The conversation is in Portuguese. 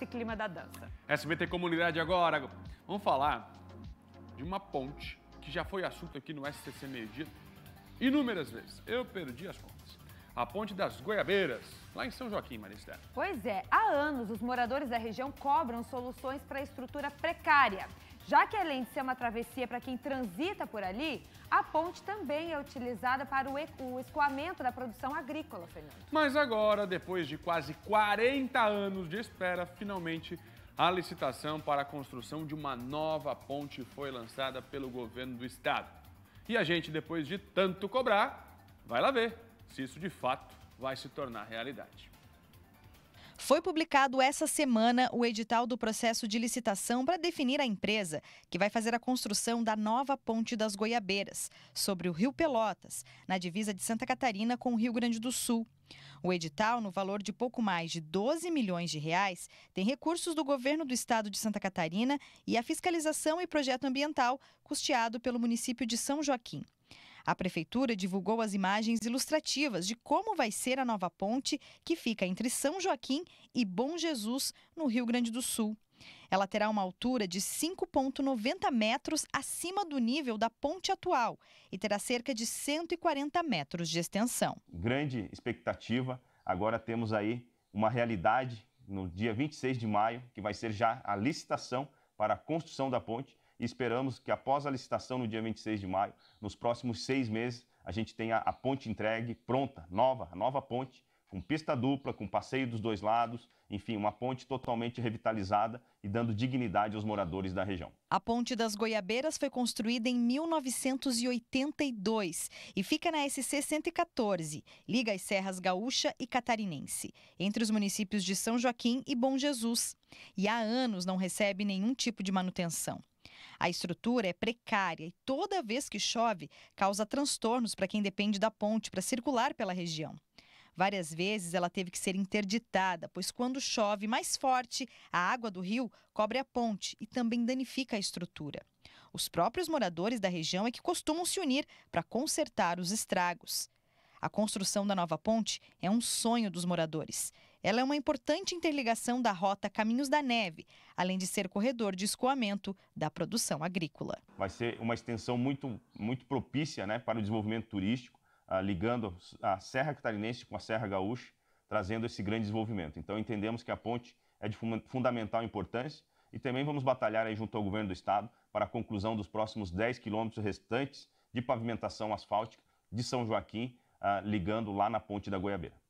esse clima da dança. SBT Comunidade agora, vamos falar de uma ponte que já foi assunto aqui no STC Meio Dia inúmeras vezes. Eu perdi as contas. A ponte das Goiabeiras, lá em São Joaquim, Maristela. Pois é, há anos os moradores da região cobram soluções para a estrutura precária. Já que além de ser uma travessia é para quem transita por ali, a ponte também é utilizada para o escoamento da produção agrícola, Fernando. Mas agora, depois de quase 40 anos de espera, finalmente a licitação para a construção de uma nova ponte foi lançada pelo governo do estado. E a gente, depois de tanto cobrar, vai lá ver se isso de fato vai se tornar realidade. Foi publicado essa semana o edital do processo de licitação para definir a empresa que vai fazer a construção da nova Ponte das Goiabeiras, sobre o Rio Pelotas, na divisa de Santa Catarina com o Rio Grande do Sul. O edital, no valor de pouco mais de 12 milhões de reais, tem recursos do governo do estado de Santa Catarina e a fiscalização e projeto ambiental custeado pelo município de São Joaquim. A prefeitura divulgou as imagens ilustrativas de como vai ser a nova ponte que fica entre São Joaquim e Bom Jesus, no Rio Grande do Sul. Ela terá uma altura de 5,90 metros acima do nível da ponte atual e terá cerca de 140 metros de extensão. Grande expectativa. Agora temos aí uma realidade no dia 26 de maio, que vai ser já a licitação para a construção da ponte e esperamos que após a licitação no dia 26 de maio, nos próximos seis meses, a gente tenha a ponte entregue pronta, nova, a nova ponte, com pista dupla, com passeio dos dois lados, enfim, uma ponte totalmente revitalizada e dando dignidade aos moradores da região. A Ponte das Goiabeiras foi construída em 1982 e fica na SC 114, liga as Serras Gaúcha e Catarinense, entre os municípios de São Joaquim e Bom Jesus. E há anos não recebe nenhum tipo de manutenção. A estrutura é precária e toda vez que chove, causa transtornos para quem depende da ponte para circular pela região. Várias vezes ela teve que ser interditada, pois quando chove mais forte, a água do rio cobre a ponte e também danifica a estrutura. Os próprios moradores da região é que costumam se unir para consertar os estragos. A construção da nova ponte é um sonho dos moradores ela é uma importante interligação da rota Caminhos da Neve, além de ser corredor de escoamento da produção agrícola. Vai ser uma extensão muito, muito propícia né, para o desenvolvimento turístico, ah, ligando a Serra Catarinense com a Serra Gaúcha, trazendo esse grande desenvolvimento. Então entendemos que a ponte é de fundamental importância e também vamos batalhar aí junto ao governo do estado para a conclusão dos próximos 10 quilômetros restantes de pavimentação asfáltica de São Joaquim, ah, ligando lá na ponte da Goiabeira.